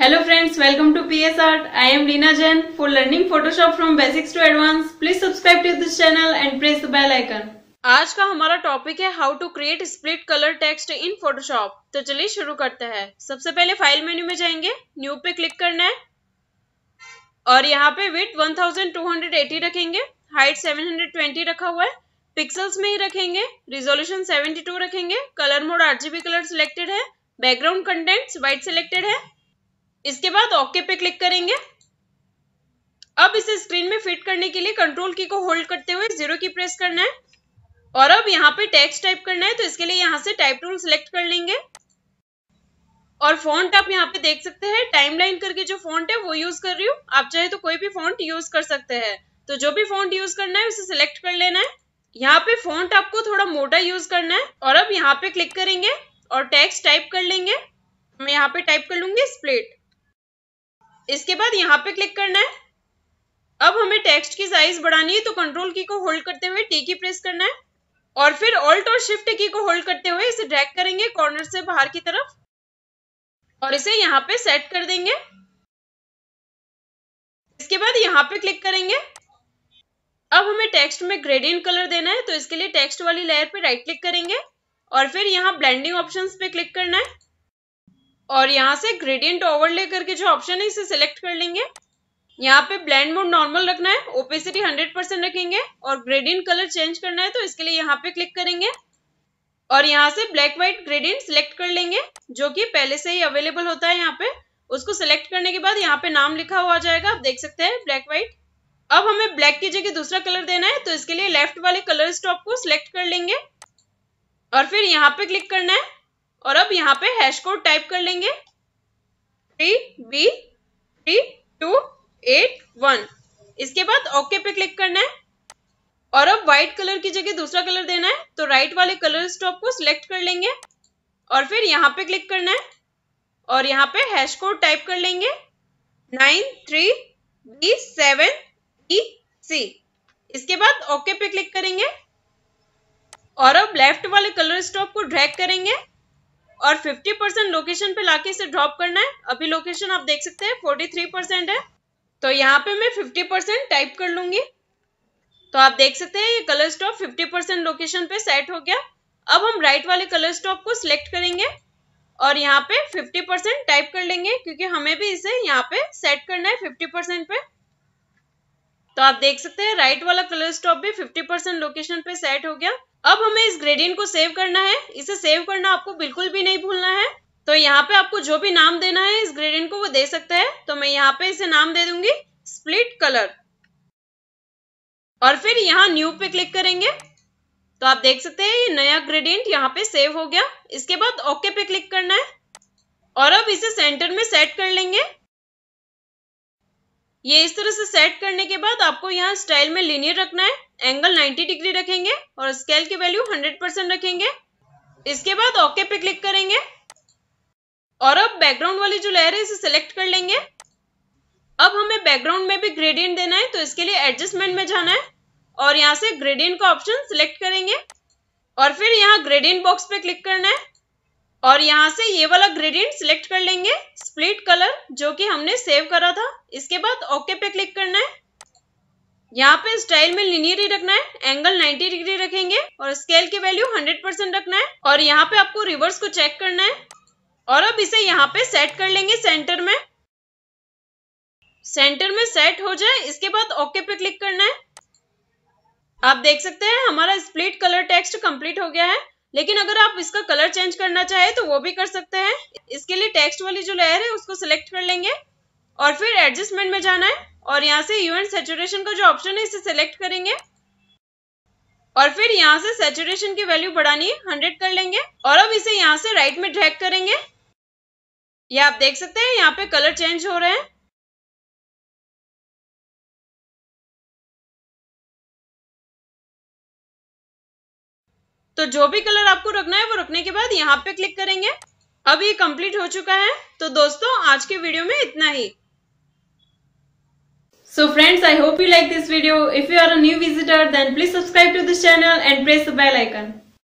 Hello friends, welcome to PS Art. I am Lina Jain. For learning Photoshop from basics to advanced, please subscribe to this channel and press the bell icon. आज का हमारा topic है how to create split colour text in Photoshop तो चलिए शुरू करते हैं सबसे पहले फाइल मेन्यू में जाएंगे न्यू पे क्लिक करना है और यहाँ पे विथ 1280 रखेंगे हाइट 720 रखा हुआ है पिक्सल्स में ही रखेंगे रिजोल्यूशन 72 रखेंगे colour mode RGB colour selected है बैकग्राउंड कंटेंट्स व्हाइट सिलेक्टेड है इसके बाद ओके पे क्लिक करेंगे अब इसे स्क्रीन में फिट करने के लिए कंट्रोल की को होल्ड करते हुए जीरो की प्रेस करना है और अब यहाँ पे टेक्स्ट टाइप करना है तो इसके लिए यहाँ से टाइप टूल सिलेक्ट कर लेंगे और फॉन्ट आप यहाँ पे देख सकते हैं टाइमलाइन करके जो फॉन्ट है वो यूज कर रही हूँ आप चाहे तो कोई भी फॉन्ट यूज कर सकते हैं तो जो भी फॉन्ट यूज करना है उसे सिलेक्ट कर लेना है यहाँ पे फॉन्ट आपको थोड़ा मोटा यूज करना है और अब यहाँ पे क्लिक करेंगे और टेक्स्ट टाइप कर लेंगे मैं यहाँ पे टाइप कर लूंगी स्प्लिट इसके बाद यहाँ पे क्लिक करना है अब हमें टेक्स्ट की साइज बढ़ानी है तो कंट्रोल की को होल्ड करते हुए टी की प्रेस करना है और फिर ऑल्ट और शिफ्ट की को होल्ड करते हुए इसे ड्रैग करेंगे कॉर्नर से बाहर की तरफ और इसे यहाँ पे सेट कर देंगे इसके बाद यहाँ पे क्लिक करेंगे अब हमें टेक्स्ट में ग्रेडियंट कलर देना है तो इसके लिए टेक्स्ट वाली लेयर पे राइट क्लिक करेंगे और फिर यहाँ ब्लेंडिंग ऑप्शंस पे क्लिक करना है और यहाँ से ग्रेडियंट ओवरले करके जो ऑप्शन है इसे सिलेक्ट कर लेंगे यहाँ पे ब्लैंड मोड नॉर्मल रखना है ओपेसिटी 100% रखेंगे और ग्रेडियंट कलर चेंज करना है तो इसके लिए यहाँ पे क्लिक करेंगे और यहाँ से ब्लैक व्हाइट ग्रेडियंट सिलेक्ट कर लेंगे जो कि पहले से ही अवेलेबल होता है यहाँ पे उसको सिलेक्ट करने के बाद यहाँ पे नाम लिखा हुआ जाएगा आप देख सकते हैं ब्लैक व्हाइट अब हमें ब्लैक की जगह दूसरा कलर देना है तो इसके लिए लेफ्ट वाले कलर स्टॉप को सिलेक्ट कर लेंगे और फिर यहाँ पे क्लिक करना है और अब यहाँ पे हैश कोड टाइप कर लेंगे three B three two eight one इसके बाद ओके पे क्लिक करना है और अब व्हाइट कलर की जगह दूसरा कलर देना है तो राइट वाले कलर स्टॉप को सिलेक्ट कर लेंगे और फिर यहाँ पे क्लिक करना है और यहाँ पे हैश कोड टाइप कर लेंगे nine three B seven E C इसके बाद ओके पे क्लिक करेंगे और अब लेफ्ट वाले कलर स्टॉप को ड्रैग करेंगे और 50 परसेंट लोकेशन पे लाके इसे ड्रॉप करना है अभी लोकेशन आप देख सकते हैं 43 परसेंट है तो यहाँ पे मैं 50 परसेंट टाइप कर लूंगी तो आप देख सकते हैं ये कलर स्टॉप 50 परसेंट लोकेशन पे सेट हो गया अब हम राइट वाले कलर स्टॉप को सिलेक्ट करेंगे और यहाँ पे 50 परसेंट टाइप कर लेंगे क्योंकि हमें भी इसे यहाँ पे सेट करना है फिफ्टी पे तो आप देख सकते हैं राइट वाला कलर स्टॉप भी फिफ्टी परसेंट लोकेशन पे सेट हो गया अब हमें इस ग्रेडियंट को सेव करना है इसे सेव करना आपको बिल्कुल भी नहीं भूलना है तो यहाँ पे आपको जो भी नाम देना है इस ग्रेडियंट को वो दे सकते हैं तो मैं यहाँ पे इसे नाम दे दूंगी स्प्लिट कलर और फिर यहाँ न्यू पे क्लिक करेंगे तो आप देख सकते हैं ये नया ग्रेडियंट यहाँ पे सेव हो गया इसके बाद ओके पे क्लिक करना है और अब इसे सेंटर में सेट कर लेंगे ये इस तरह से सेट करने के बाद आपको यहाँ स्टाइल में लिनियर रखना है एंगल 90 डिग्री रखेंगे और स्केल की वैल्यू 100 परसेंट रखेंगे इसके बाद ओके पे क्लिक करेंगे और अब बैकग्राउंड वाली जो लहर है इसे सिलेक्ट कर लेंगे अब हमें बैकग्राउंड में भी ग्रेडियंट देना है तो इसके लिए एडजस्टमेंट में जाना है और यहाँ से ग्रेडियंट का ऑप्शन सिलेक्ट करेंगे और फिर यहाँ ग्रेडियंट बॉक्स पे क्लिक करना है और यहाँ से ये वाला ग्रेडियंट सिलेक्ट कर लेंगे स्प्लिट कलर जो कि हमने सेव करा था इसके बाद ओके पे क्लिक करना है यहाँ पे स्टाइल में लिनियर ही रखना है एंगल 90 डिग्री रखेंगे और स्केल की वैल्यू 100 परसेंट रखना है और यहाँ पे आपको रिवर्स को चेक करना है और अब इसे यहाँ पे सेट कर लेंगे सेंटर में सेंटर में सेट हो जाए इसके बाद ओके पे क्लिक करना है आप देख सकते हैं हमारा स्प्लिट कलर टेक्स्ट कंप्लीट हो गया है लेकिन अगर आप इसका कलर चेंज करना चाहे तो वो भी कर सकते हैं इसके लिए टेक्स्ट वाली जो लेयर है उसको सिलेक्ट कर लेंगे और फिर एडजस्टमेंट में जाना है और यहाँ से यू एंड सेचुरेशन का जो ऑप्शन है इसे सिलेक्ट करेंगे और फिर यहाँ से सेचुरेशन की वैल्यू बढ़ानी है हंड्रेड कर लेंगे और अब इसे यहाँ से राइट में ड्रैग करेंगे ये आप देख सकते हैं यहाँ पे कलर चेंज हो रहे हैं तो जो भी कलर आपको रखना है वो रखने के बाद यहाँ पे क्लिक करेंगे अब ये कंप्लीट हो चुका है तो दोस्तों आज के वीडियो में इतना ही so friends I hope you like this video if you are a new visitor then please subscribe to this channel and press the bell icon